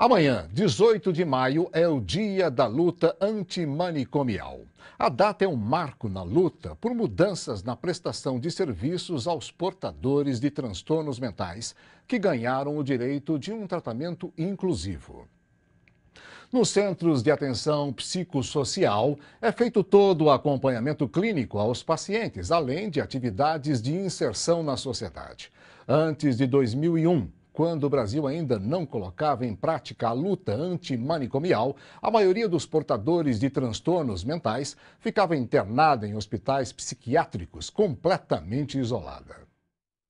Amanhã, 18 de maio, é o dia da luta antimanicomial. A data é um marco na luta por mudanças na prestação de serviços aos portadores de transtornos mentais que ganharam o direito de um tratamento inclusivo. Nos centros de atenção psicossocial, é feito todo o acompanhamento clínico aos pacientes, além de atividades de inserção na sociedade. Antes de 2001, quando o Brasil ainda não colocava em prática a luta antimanicomial, a maioria dos portadores de transtornos mentais ficava internada em hospitais psiquiátricos, completamente isolada.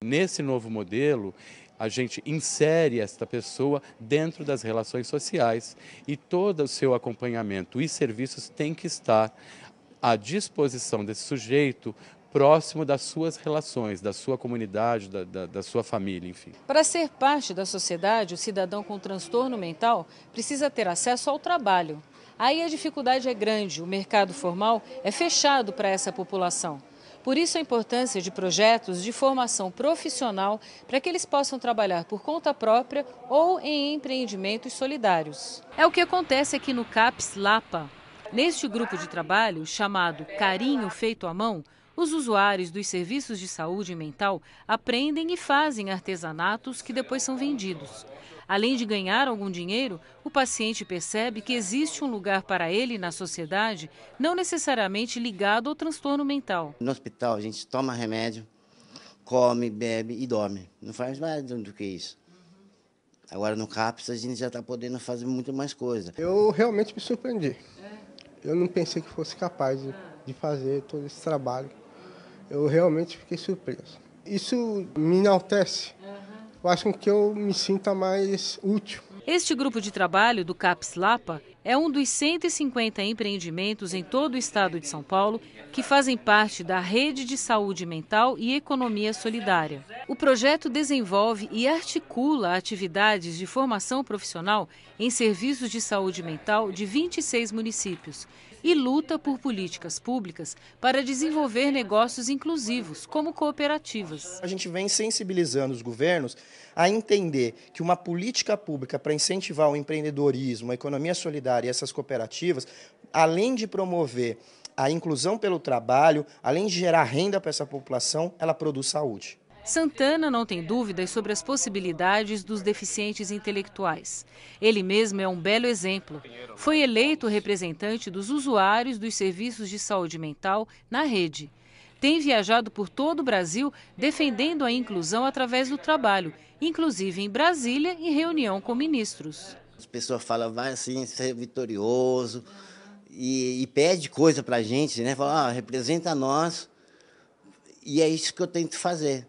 Nesse novo modelo, a gente insere esta pessoa dentro das relações sociais e todo o seu acompanhamento e serviços tem que estar à disposição desse sujeito próximo das suas relações, da sua comunidade, da, da, da, sua família, enfim. Para ser parte da sociedade, o cidadão com transtorno mental precisa ter acesso ao trabalho. Aí a dificuldade é grande, o mercado formal é fechado para essa população. Por isso a importância de projetos de formação profissional para que eles possam trabalhar por conta própria ou em empreendimentos solidários. É o que acontece aqui no CAPS Lapa. Neste grupo de trabalho, chamado Carinho Feito à Mão, os usuários dos serviços de saúde mental aprendem e fazem artesanatos que depois são vendidos. Além de ganhar algum dinheiro, o paciente percebe que existe um lugar para ele na sociedade, não necessariamente ligado ao transtorno mental. No hospital, a gente toma remédio, come, bebe e dorme. Não faz mais do que isso. Agora no CAPS a gente já está podendo fazer muito mais coisa. Eu realmente me surpreendi. Eu não pensei que fosse capaz de, de fazer todo esse trabalho eu realmente fiquei surpreso. Isso me enaltece, faz com que eu me sinta mais útil. Este grupo de trabalho do CAPS Lapa é um dos 150 empreendimentos em todo o estado de São Paulo que fazem parte da rede de saúde mental e economia solidária. O projeto desenvolve e articula atividades de formação profissional em serviços de saúde mental de 26 municípios e luta por políticas públicas para desenvolver negócios inclusivos, como cooperativas. A gente vem sensibilizando os governos a entender que uma política pública para incentivar o empreendedorismo, a economia solidária e essas cooperativas, além de promover a inclusão pelo trabalho, além de gerar renda para essa população, ela produz saúde. Santana não tem dúvidas sobre as possibilidades dos deficientes intelectuais. Ele mesmo é um belo exemplo. Foi eleito representante dos usuários dos serviços de saúde mental na rede. Tem viajado por todo o Brasil defendendo a inclusão através do trabalho, inclusive em Brasília, em reunião com ministros. As pessoas falam, vai assim, ser é vitorioso, e, e pede coisa para a gente, né? Fala, ah, representa nós, e é isso que eu tento fazer.